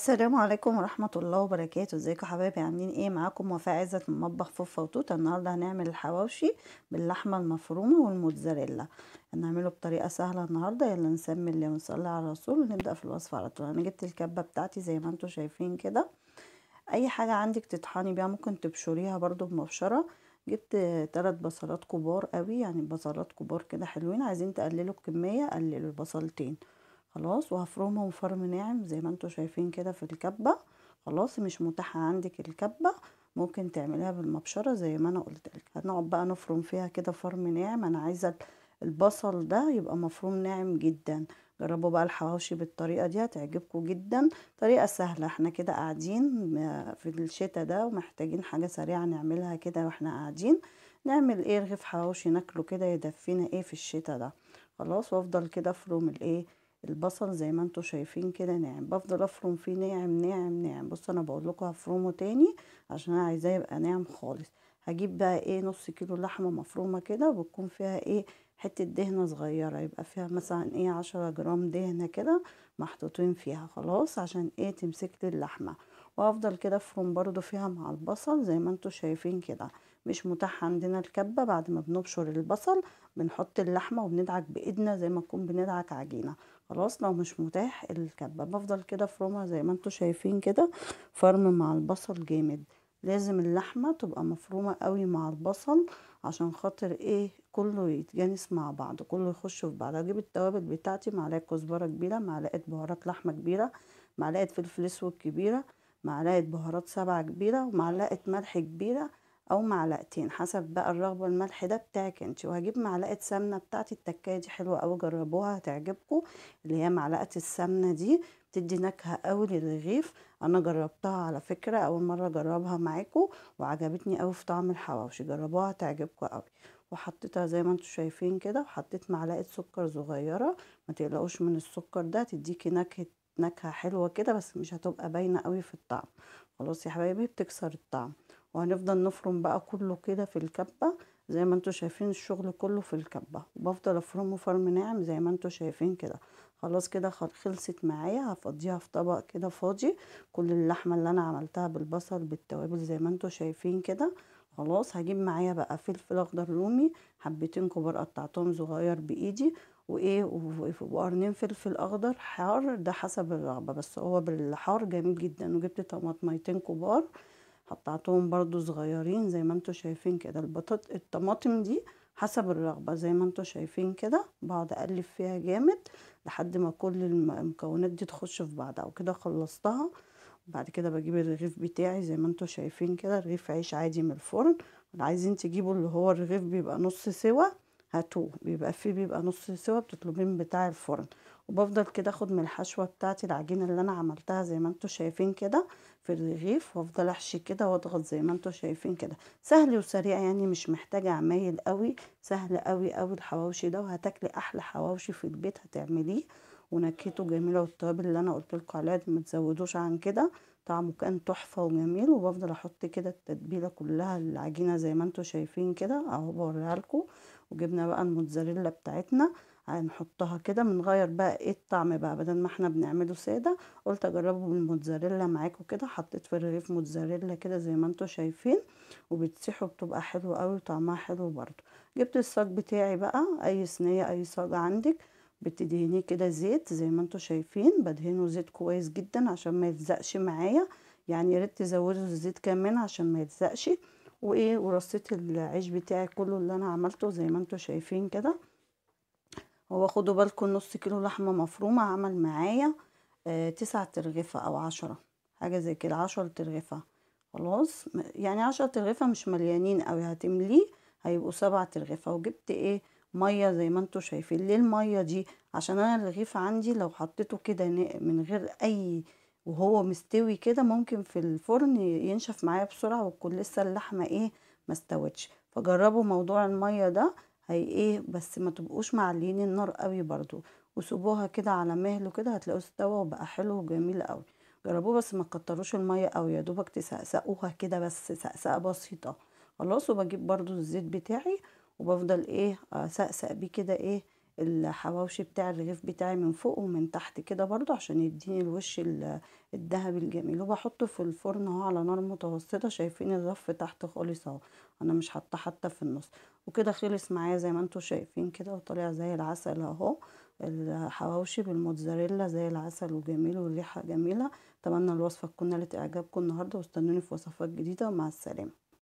السلام عليكم ورحمة الله وبركاته ازيكم حبايبي عاملين ايه معاكم وفاء عزت من مطبخ فوفا وتوتة النهاردة هنعمل الحواوشي باللحمة المفرومة والموتزاريلا هنعمله بطريقة سهلة النهاردة يلا نسمي اللي ونصلي على الرسول ونبدأ في الوصفة على طول انا جبت الكبة بتاعتي زي ما انتم شايفين كده اي حاجة عندك تطحني بيها ممكن تبشريها برضو بمبشرة جبت تلات بصلات كبار قوي يعني بصلات كبار كده حلوين عايزين تقللوا الكمية قللوا البصلتين خلاص وهفرمهم فرم ناعم زي ما انتوا شايفين كده في الكبة خلاص مش متاحة عندك الكبة ممكن تعمليها بالمبشرة زي ما انا قلت لك هنقعد بقى نفرم فيها كده فرم ناعم انا عايزة البصل ده يبقى مفروم ناعم جدا جربوا بقى الحواوشي بالطريقة دي هتعجبكم جدا طريقة سهلة احنا كده قاعدين في الشتاء ده ومحتاجين حاجة سريعة نعملها كده واحنا قاعدين نعمل ايه رغيف حواوشي ناكله كده يدفينا ايه في الشتاء ده خلاص وافضل كده افرم الايه البصل زي ما انتوا شايفين كده ناعم بفضل افرم فيه ناعم ناعم ناعم بص انا بقول لكم هفرمه تاني عشان انا عايزاه يبقى ناعم خالص هجيب بقى ايه نص كيلو لحمه مفرومه كده وبتكون فيها ايه حته دهنه صغيره يبقى فيها مثلا ايه عشرة جرام دهنه كده محطوطين فيها خلاص عشان ايه تمسك لي اللحمه وافضل كده افرم برده فيها مع البصل زي ما انتوا شايفين كده مش متاح عندنا الكبة بعد ما بنبشر البصل بنحط اللحمة وبندعك بإيدنا زي ما تكون بندعك عجينة خلاص لو مش متاح الكبة بفضل كده فرمها زي ما انتوا شايفين كده فرم مع البصل جامد لازم اللحمة تبقى مفرومة قوي مع البصل عشان خاطر ايه كله يتجانس مع بعض كله يخش في بعض اجيب التوابل بتاعتي معلقة كزبرة كبيرة معلقة بهارات لحمة كبيرة معلقة فلفل اسود كبيرة معلقة بهارات سبعة كبيرة ومعلقة ملح كبيرة او معلقتين حسب بقى الرغبه الملح ده بتاعك انت وهجيب معلقه سمنه بتاعتي التكايه دي حلوه قوي جربوها هتعجبكم اللي هي معلقه السمنه دي بتدي نكهه قوي للرغيف انا جربتها على فكره اول مره اجربها معاكم وعجبتني قوي في طعم الحواوشي جربوها هتعجبكم قوي وحطيتها زي ما انتم شايفين كده وحطيت معلقه سكر صغيره ما تقلقوش من السكر ده تديكي نكهه نكهه حلوه كده بس مش هتبقى باينه قوي في الطعم خلاص يا حبايبي بتكسر الطعم وهنفضل نفرم بقى كله كده في الكبة زي ما انتوا شايفين الشغل كله في الكبة وبفضل افرمه فرم ناعم زي ما انتوا شايفين كده خلاص كده خلصت معايا هفضيها في طبق كده فاضي كل اللحمة اللي انا عملتها بالبصل بالتوابل زي ما انتوا شايفين كده خلاص هجيب معايا بقى فلفل اخضر رومي حبتين كبار قطعتهم صغير بايدي وايه وقرنين فلفل اخضر حار ده حسب الرغبه بس هو بالحار جميل جدا وجبت طماطميتين كبار قطعتهم برضو صغيرين زي ما انتوا شايفين كده البطاط الطماطم دي حسب الرغبة زي ما انتوا شايفين كده بقعد اقلب فيها جامد لحد ما كل المكونات دي تخش في بعضها وكده خلصتها بعد كده بجيب الرغيف بتاعي زي ما انتوا شايفين كده رغيف عيش عادي من الفرن عايزين تجيبوا اللي هو الرغيف بيبقى نص سوا هاتوه بيبقى فيه بيبقى نص سوا بتطلبين بتاع الفرن وبفضل كده اخد من الحشوه بتاعتي العجينه اللي انا عملتها زي ما انتم شايفين كده في الرغيف وافضل احشي كده واضغط زي ما انتم شايفين كده سهل وسريع يعني مش محتاجه عمايل قوي سهل قوي قوي الحواوشي ده وهتاكلي احلى حواوشي في البيت هتعمليه ونكهته جميله والتوابل اللي انا قلت لكم عليها ما تزودوش عن كده طعمه كان تحفه وجميل وبفضل احط كده التتبيله كلها العجينه زي ما انتم شايفين كده اهو بوريها لكم وجبنا بقى الموتزاريلا بتاعتنا هنحطها كده بنغير بقى ايه الطعم بقى بدل ما احنا بنعمله ساده قلت اجربه بالموتزاريلا معاكم كده حطيت في الرغيف موتزاريلا كده زي ما انتم شايفين وبتسيحه بتبقى حلوه قوي وطعمها حلو برده جبت الصاج بتاعي بقى اي صينيه اي صاج عندك بتدهنيه كده زيت زي ما انتم شايفين بدهنه زيت كويس جدا عشان ما يلزقش معايا يعني يا ريت تزودوا الزيت كمان عشان ما يلزقش وايه ورصيت العيش بتاعي كله اللي انا عملته زي ما انتم شايفين كده هو خدوا بالكم نص كيلو لحمه مفرومه عمل معايا آه تسع ترغيفه او عشرة حاجه زي كده عشرة ترغيفه خلاص يعني عشرة ترغيفه مش مليانين قوي هتمليه هيبقوا سبع ترغيفه وجبت ايه ميه زي ما انتوا شايفين ليه الميه دي عشان انا الرغيف عندي لو حطيته كده من غير اي وهو مستوي كده ممكن في الفرن ينشف معايا بسرعه وتكون لسه اللحمه ايه ما استوتش فجربوا موضوع الميه ده هي ايه بس ما تبقوش معلين النار قوي برضو وسيبوها كده على مهل كده هتلاقوه استوى وبقى حلو وجميل قوي جربوه بس ما تكتروش الميه قوي يا دوبك تسقسقوها كده بس سقسقه بسيطه خلاص وبجيب برضو الزيت بتاعي وبفضل ايه اسقسق آه، بيه كده ايه الحواوشي بتاع الرغيف بتاعي من فوق ومن تحت كده برضو عشان يديني الوش الذهبي الجميل وبحطه في الفرن اهو على نار متوسطه شايفين الرف تحت خالص اهو انا مش حاطه حتى في النص وكده خلص معايا زي ما انتم شايفين كده وطلع زي العسل اهو الحواوشي بالموتزاريلا زي العسل وجميل والريحه جميله اتمنى الوصفه تكون نالت اعجابكم النهارده واستنوني في وصفات جديده ومع السلامه